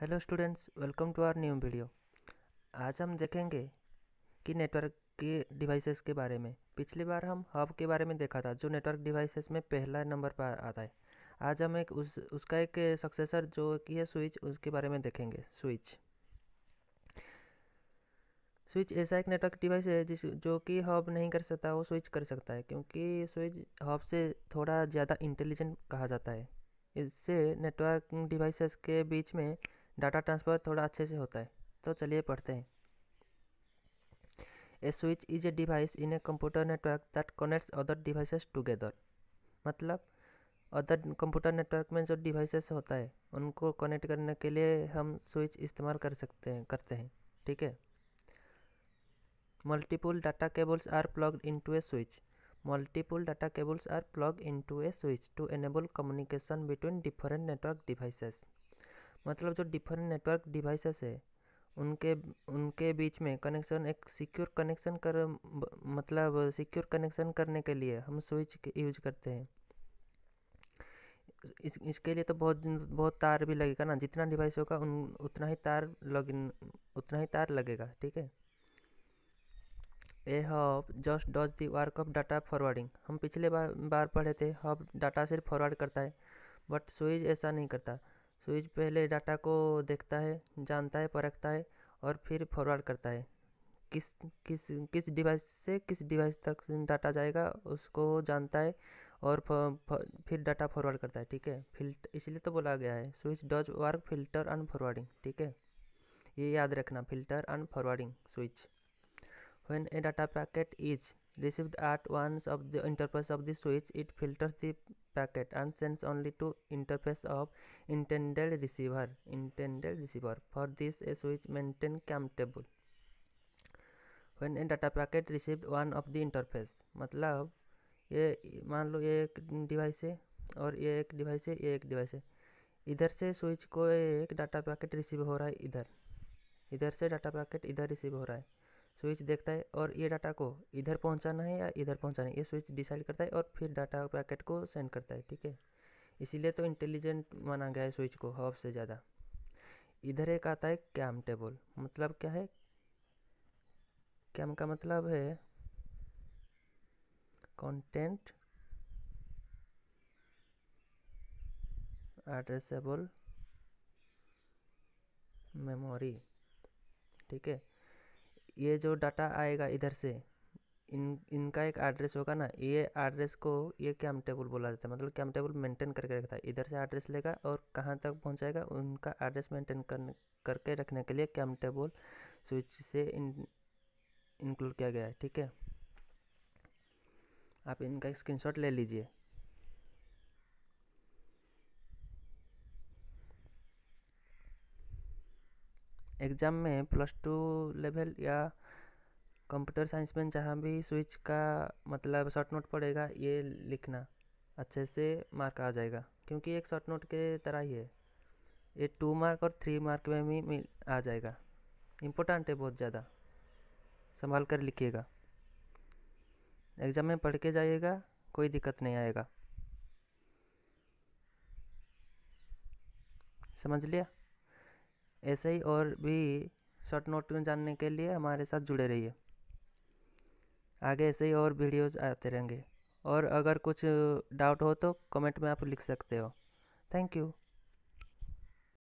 hello students welcome to our new video आज हम देखेंगे कि नेटवर्क के डिवाइसेस के बारे में पिछली बार हम हब के बारे में देखा था जो नेटवर्क डिवाइसेस में पहला नंबर पर आता है आज हम एक उस उसका एक सक्सेसर जो कि है स्विच उसके बारे में देखेंगे स्विच स्विच ऐसा एक नेटवर्क डिवाइस है जिस जो कि हब नहीं कर सकता वो स्विच कर सकता है क्योंकि स्विच हब से थोड़ा ज़्यादा इंटेलिजेंट कहा जाता है इससे नेटवर्क डिवाइसेस के बीच में डाटा ट्रांसफ़र थोड़ा अच्छे से होता है तो चलिए पढ़ते हैं a switch is a device in a computer network that connects other devices together मतलब अदर कंप्यूटर नेटवर्क में जो डिवाइसेस होता है उनको कनेक्ट करने के लिए हम स्विच इस्तेमाल कर सकते हैं करते हैं ठीक है cables are plug into a switch multiple data cables are plug plugged to a switch to enable communication between different network devices मतलब जो डिफरेंट नेटवर्क डिवाइसेस है उनके उनके बीच में कनेक्शन एक सिक्योर कनेक्शन कर मतलब सिक्योर कनेक्शन करने के लिए हम स्विच यूज करते हैं इस इसके लिए तो बहुत बहुत तार भी लगेगा ना जितना डिवाइस होगा उन उतना ही तार लग उतना ही तार लगेगा ठीक है a hub just does the work of data forwarding हम पिछले बार बार पढ़े थे हब डाटा सिर्फ फॉरवर्ड करता है बट स्विच ऐसा नहीं करता स्विच पहले डाटा को देखता है जानता है परखता है और फिर फॉरवर्ड करता है किस किस किस डिवाइस से किस डिवाइस तक डाटा जाएगा उसको जानता है और फ, फ, फिर डाटा फॉरवर्ड करता है ठीक है फिल्ट इसलिए तो बोला गया है switch does work filter and forwarding ठीक है ये याद रखना filter and forwarding switch when a data packet is received at once of the interface of the switch it filters the packet and sends only to interface of intended receiver intended receiver for this a switch maintain cam table when a data packet received one of the interface matlab ye maan lo ye ek device hai aur ye ek device hai ye ek device hai इधर से switch को एक data packet receive हो रहा है इधर इधर से डाटा पैकेट इधर रिसीव हो रहा है स्विच देखता है और ये डाटा को इधर पहुंचाना है या इधर पहुंचाना है ये स्विच डिसाइड करता है और फिर डाटा पैकेट को सेंड करता है ठीक है इसीलिए तो इंटेलिजेंट माना गया है स्विच को हब से ज़्यादा इधर एक आता है कैम टेबल मतलब क्या है कैम का मतलब है कंटेंट एड्रेसेबल मेमोरी ठीक है ये जो डाटा आएगा इधर से इन इनका एक एड्रेस होगा ना ये एड्रेस को ये कैम टेबल बोला जाता है मतलब कैम टेबल मेंटेन करके रखता है इधर से एड्रेस लेगा और कहाँ तक पहुँचाएगा उनका एड्रेस मेंटेन करके रखने के लिए कैम टेबल स्विच से इन इंक्लूड किया गया है ठीक है आप इनका स्क्रीनशॉट ले लीजिए एग्ज़ाम में प्लस टू लेवल या कंप्यूटर साइंस में जहाँ भी स्विच का मतलब शॉर्ट नोट पड़ेगा ये लिखना अच्छे से मार्क आ जाएगा क्योंकि एक शॉर्ट नोट के तरह ही है ये टू मार्क और थ्री मार्क में भी मिल आ जाएगा इम्पोर्टेंट है बहुत ज़्यादा संभाल कर लिखिएगा एग्ज़ाम में पढ़ के जाइएगा कोई दिक्कत नहीं आएगा समझ लिया ऐसे ही और भी शॉर्ट नोट जानने के लिए हमारे साथ जुड़े रहिए आगे ऐसे ही और वीडियोज़ आते रहेंगे और अगर कुछ डाउट हो तो कमेंट में आप लिख सकते हो थैंक यू